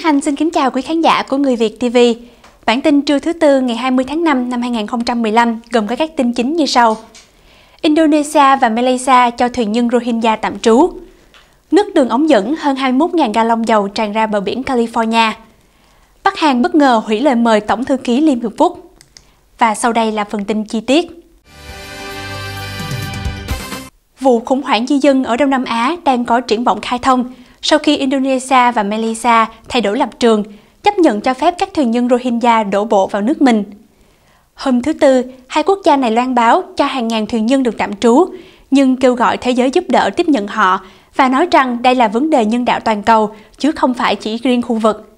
Tuyết Hanh xin kính chào quý khán giả của Người Việt TV. Bản tin trưa thứ tư ngày 20 tháng 5 năm 2015 gồm có các tin chính như sau. Indonesia và Malaysia cho thuyền nhân Rohingya tạm trú. Nước đường ống dẫn hơn 21.000 gallon dầu tràn ra bờ biển California. Bắc Hàn bất ngờ hủy lời mời Tổng thư ký Liên Hiệp Quốc. Và sau đây là phần tin chi tiết. Vụ khủng hoảng di dân ở Đông Nam Á đang có triển vọng khai thông – sau khi Indonesia và Malaysia thay đổi lập trường, chấp nhận cho phép các thuyền nhân Rohingya đổ bộ vào nước mình. Hôm thứ Tư, hai quốc gia này loan báo cho hàng ngàn thuyền nhân được tạm trú, nhưng kêu gọi thế giới giúp đỡ tiếp nhận họ và nói rằng đây là vấn đề nhân đạo toàn cầu, chứ không phải chỉ riêng khu vực.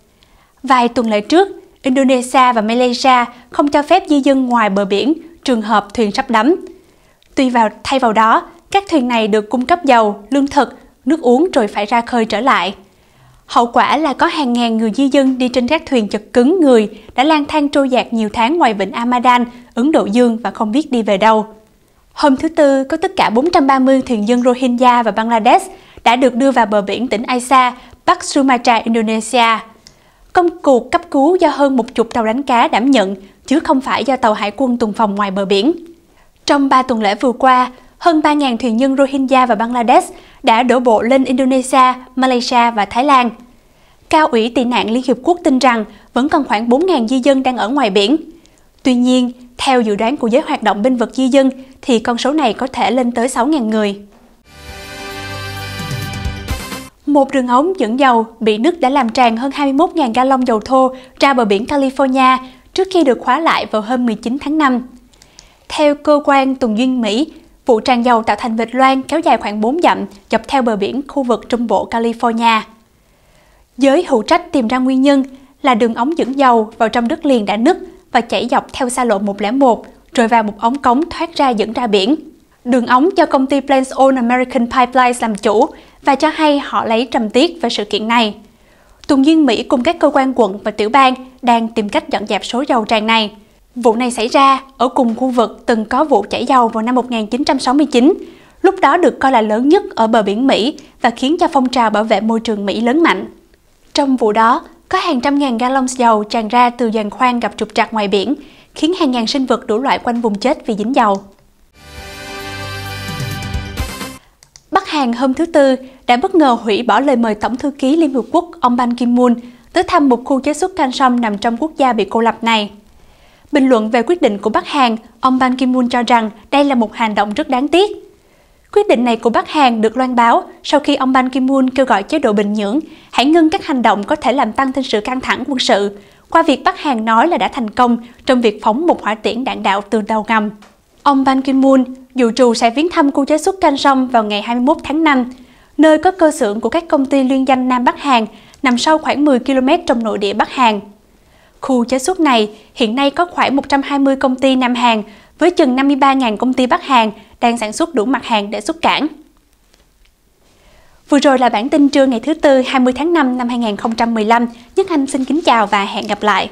Vài tuần lễ trước, Indonesia và Malaysia không cho phép di dân ngoài bờ biển trường hợp thuyền sắp đắm. Tuy vào thay vào đó, các thuyền này được cung cấp dầu, lương thực nước uống rồi phải ra khơi trở lại. Hậu quả là có hàng ngàn người di dân đi trên các thuyền chật cứng người đã lang thang trôi dạt nhiều tháng ngoài vịnh Amadan, Ấn Độ Dương và không biết đi về đâu. Hôm thứ Tư, có tất cả 430 thuyền dân Rohingya và Bangladesh đã được đưa vào bờ biển tỉnh Aisa, Bắc Sumatra, Indonesia. Công cuộc cấp cứu do hơn một chục tàu đánh cá đảm nhận, chứ không phải do tàu hải quân tuần phòng ngoài bờ biển. Trong 3 tuần lễ vừa qua, hơn 3.000 thuyền nhân Rohingya và Bangladesh đã đổ bộ lên Indonesia, Malaysia và Thái Lan. Cao ủy tị nạn Liên Hiệp Quốc tin rằng vẫn còn khoảng 4.000 di dân đang ở ngoài biển. Tuy nhiên, theo dự đoán của giới hoạt động binh vực di dân, thì con số này có thể lên tới 6.000 người. Một đường ống dẫn dầu bị nứt đã làm tràn hơn 21.000 gallon dầu thô ra bờ biển California trước khi được khóa lại vào hôm 19 tháng 5. Theo cơ quan tuần duyên Mỹ, Vụ tràn dầu tạo thành vệt loang kéo dài khoảng 4 dặm dọc theo bờ biển khu vực trung bộ California. Giới hữu trách tìm ra nguyên nhân là đường ống dẫn dầu vào trong đất liền đã nứt và chảy dọc theo xa lộ 101 rồi vào một ống cống thoát ra dẫn ra biển. Đường ống do công ty Plains All American Pipelines làm chủ và cho hay họ lấy trầm tiết về sự kiện này. Tuần duyên Mỹ cùng các cơ quan quận và tiểu bang đang tìm cách dọn dẹp số dầu tràn này. Vụ này xảy ra ở cùng khu vực từng có vụ chảy dầu vào năm 1969, lúc đó được coi là lớn nhất ở bờ biển Mỹ và khiến cho phong trào bảo vệ môi trường Mỹ lớn mạnh. Trong vụ đó, có hàng trăm ngàn gallon dầu tràn ra từ giàn khoan gặp trục trặc ngoài biển, khiến hàng ngàn sinh vật đủ loại quanh vùng chết vì dính dầu. Bắc Hàn hôm thứ Tư đã bất ngờ hủy bỏ lời mời Tổng thư ký Liên Hợp Quốc ông Ban ki moon tới thăm một khu chế xuất canxom nằm trong quốc gia bị cô lập này. Bình luận về quyết định của Bắc Hàn, ông Ban Ki-moon cho rằng đây là một hành động rất đáng tiếc. Quyết định này của Bắc Hàn được loan báo sau khi ông Ban Ki-moon kêu gọi chế độ Bình Nhưỡng hãy ngưng các hành động có thể làm tăng thêm sự căng thẳng quân sự, qua việc Bắc Hàn nói là đã thành công trong việc phóng một hỏa tiễn đạn đạo từ đầu ngầm. Ông Ban Ki-moon dự trù sẽ viếng thăm khu chế xuất Kansong vào ngày 21 tháng 5, nơi có cơ xưởng của các công ty liên danh Nam Bắc Hàn nằm sâu khoảng 10 km trong nội địa Bắc Hàn. Khu chế xuất này hiện nay có khoảng 120 công ty Nam Hàn với chừng 53.000 công ty Bắc Hàn đang sản xuất đủ mặt hàng để xuất cảng. Vừa rồi là bản tin trưa ngày thứ Tư 20 tháng 5 năm 2015. Nhất Anh xin kính chào và hẹn gặp lại.